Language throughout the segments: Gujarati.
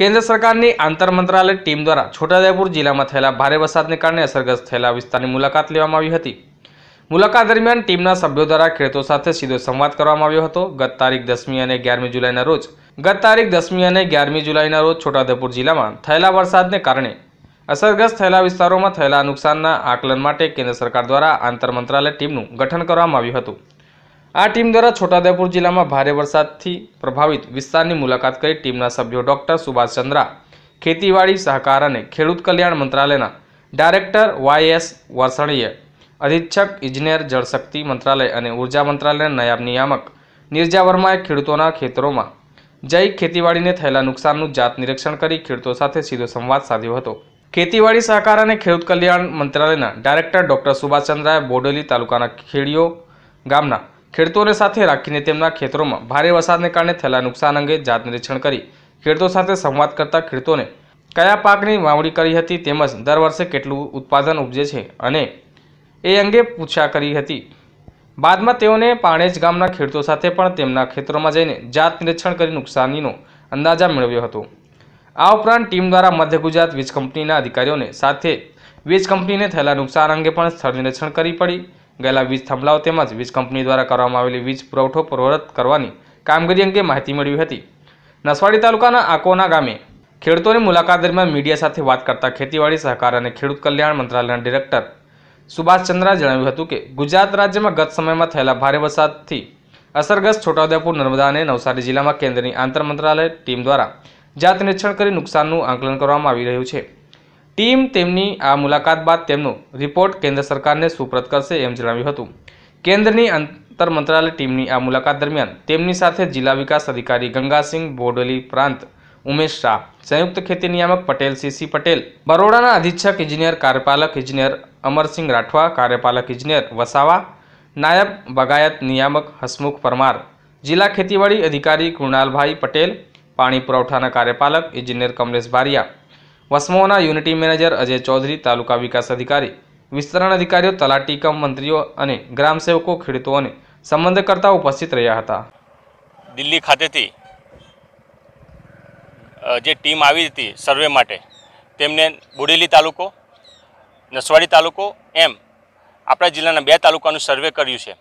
કેન્દ્ર સરકારની આંતર મંત્રાલય ટીમ દ્વારા છોટાઉદેપુર જિલ્લામાં થયેલા ભારે વરસાદને કારણે અસરગ્રસ્ત થયેલા વિસ્તારની મુલાકાત લેવામાં આવી હતી મુલાકાત દરમિયાન ટીમના સભ્યો દ્વારા ખેડૂતો સાથે સીધો સંવાદ કરવામાં આવ્યો હતો ગત તારીખ દસમી અને અગિયારમી જુલાઈના રોજ ગત તારીખ દસમી અને અગિયારમી જુલાઈના રોજ છોટાઉદેપુર જિલ્લામાં થયેલા વરસાદને કારણે અસરગ્રસ્ત થયેલા વિસ્તારોમાં થયેલા નુકસાનના આકલન માટે કેન્દ્ર સરકાર દ્વારા આંતર મંત્રાલય ટીમનું ગઠન કરવામાં આવ્યું હતું આ ટીમ દ્વારા છોટાઉદેપુર જિલ્લામાં ભારે વરસાદથી પ્રભાવિત વિસ્તારની મુલાકાત કરી ટીમના સભ્યો ડોક્ટર સુભાષ ચંદ્રા ખેતીવાડી સહકાર અને ખેડૂત કલ્યાણ મંત્રાલયના ડાયરેક્ટર વાયએસ વાસણીએ અધિક્ષક ઇજનેર જળશક્તિ મંત્રાલય અને ઉર્જા મંત્રાલયના નાયબ નિયામક નિર્જા વર્માએ ખેડૂતોના ખેતરોમાં જય ખેતીવાડીને થયેલા નુકસાનનું જાત નિરીક્ષણ કરી ખેડૂતો સાથે સીધો સંવાદ સાધ્યો હતો ખેતીવાડી સહકાર અને ખેડૂત કલ્યાણ મંત્રાલયના ડાયરેક્ટર ડોક્ટર સુભાષચંદ્રાએ બોડેલી તાલુકાના ખેડીયો ગામના ખેડૂતોને સાથે રાખીને તેમના ખેતરોમાં ભારે વરસાદને કારણે થયેલા નુકસાન અંગે જાત નિરીક્ષણ કરી ખેડૂતો સાથે સંવાદ કરતા ખેડૂતોને કયા પાકની વાવણી કરી હતી તેમજ દર વર્ષે કેટલું ઉત્પાદન ઉપજે છે અને એ અંગે પૂછા કરી હતી બાદમાં તેઓને પાણેજ ગામના ખેડૂતો સાથે પણ તેમના ખેતરોમાં જઈને જાત નિરીક્ષણ કરી નુકસાનીનો અંદાજા મેળવ્યો હતો આ ઉપરાંત ટીમ દ્વારા મધ્ય ગુજરાત વીજ કંપનીના અધિકારીઓને સાથે વીજ કંપનીને થયેલા નુકસાન અંગે પણ સ્થળ નિરીક્ષણ કરી પડી ગયેલા વીજ થાંભલાઓ તેમજ વીજ કંપની દ્વારા કરવામાં આવેલી વીજ પુરવઠો પરવરત કરવાની કામગીરી અંગે માહિતી મેળવી હતી નસવાડી તાલુકાના આકોના ગામે ખેડૂતોની મુલાકાત દરમિયાન મીડિયા સાથે વાત કરતા ખેતીવાડી સહકાર અને ખેડૂત કલ્યાણ મંત્રાલયના ડિરેક્ટર સુભાષ જણાવ્યું હતું કે ગુજરાત રાજ્યમાં ગત સમયમાં થયેલા ભારે વરસાદથી અસરગ્રસ્ત છોટાઉદેપુર નર્મદા અને નવસારી જિલ્લામાં કેન્દ્રની આંતર મંત્રાલય ટીમ દ્વારા જાત નિરીક્ષણ કરી નુકસાનનું આંકલન કરવામાં આવી રહ્યું છે ટીમ તેમની આ મુલાકાત બાદ તેમનો રિપોર્ટ કેન્દ્ર સરકારને સુપ્રત કરશે એમ જણાવ્યું હતું કેન્દ્રની અંતર મંત્રાલય ટીમની આ મુલાકાત દરમિયાન તેમની સાથે જિલ્લા વિકાસ અધિકારી ગંગાસિંહ બોડોલી પ્રાંત ઉમેશ શાહ સંયુક્ત ખેતી નિયામક પટેલ સીસી પટેલ બરોડાના અધિક્ષક ઇજનેર કાર્યપાલક ઇજનેર અમરસિંહ રાઠવા કાર્યપાલક ઇજનેર વસાવા નાયબ બગાયત નિયામક હસમુખ પરમાર જિલ્લા ખેતીવાડી અધિકારી કૃણાલભાઈ પટેલ પાણી પુરવઠાના કાર્યપાલક ઇજનેર કમલેશ બારિયા વસમોના યુનિટી મેનેજર અજય ચૌધરી તાલુકા વિકાસ અધિકારી વિસ્તરણ અધિકારીઓ તલાટી કમ મંત્રીઓ અને ગ્રામસેવકો ખેડૂતો અને સંબંધકર્તા ઉપસ્થિત રહ્યા હતા દિલ્હી ખાતેથી જે ટીમ આવી હતી સર્વે માટે તેમને બોડેલી તાલુકો નસવાડી તાલુકો એમ આપણા જિલ્લાના બે તાલુકાનું સર્વે કર્યું છે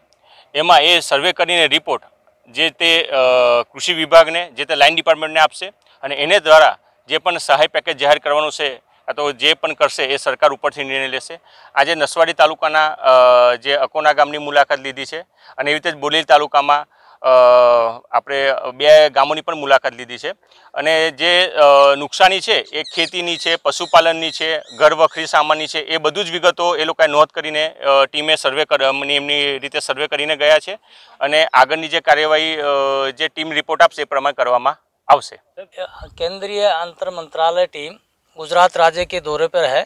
એમાં એ સર્વે કરીને રિપોર્ટ જે તે કૃષિ વિભાગને જે તે લાઇન ડિપાર્ટમેન્ટને આપશે અને એને દ્વારા જે પણ સહાય પેકેજ જાહેર કરવાનું છે તો જે પણ કરશે એ સરકાર ઉપરથી નિર્ણય લેશે આજે નસવાડી તાલુકાના જે અકોના ગામની મુલાકાત લીધી છે અને એવી રીતે જ બોલેલી તાલુકામાં આપણે બે ગામોની પણ મુલાકાત લીધી છે અને જે નુકસાની છે એ ખેતીની છે પશુપાલનની છે ઘર વખરી સામાનની છે એ બધું જ વિગતો એ લોકોએ નોંધ કરીને ટીમે સર્વે કરની એમની રીતે સર્વે કરીને ગયા છે અને આગળની જે કાર્યવાહી જે ટીમ રિપોર્ટ આપશે એ પ્રમાણે કરવામાં अवश्य केंद्रीय अंतर मंत्रालय टीम गुजरात राज्य के दौरे पर है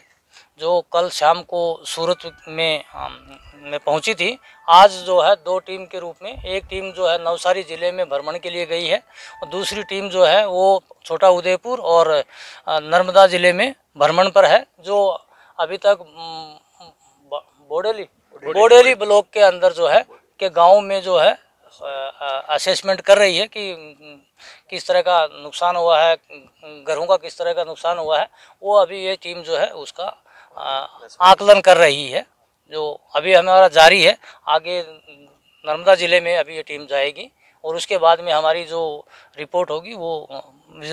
जो कल शाम को सूरत में में पहुंची थी आज जो है दो टीम के रूप में एक टीम जो है नवसारी ज़िले में भ्रमण के लिए गई है और दूसरी टीम जो है वो छोटा उदयपुर और नर्मदा ज़िले में भ्रमण पर है जो अभी तक बोडेली बोडेली ब्लॉक के अंदर जो है के गांव में जो है असेसमेंट कर रही है कि किस तरह का नुकसान हुआ है घरों का किस तरह का नुकसान हुआ है वो अभी ये टीम जो है उसका आकलन कर रही है जो अभी हमारा जारी है आगे नर्मदा ज़िले में अभी ये टीम जाएगी और उसके बाद में हमारी जो रिपोर्ट होगी वो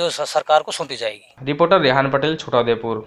सरकार को सौंपी जाएगी रिपोर्टर रेहान पटेल छोटा उदयपुर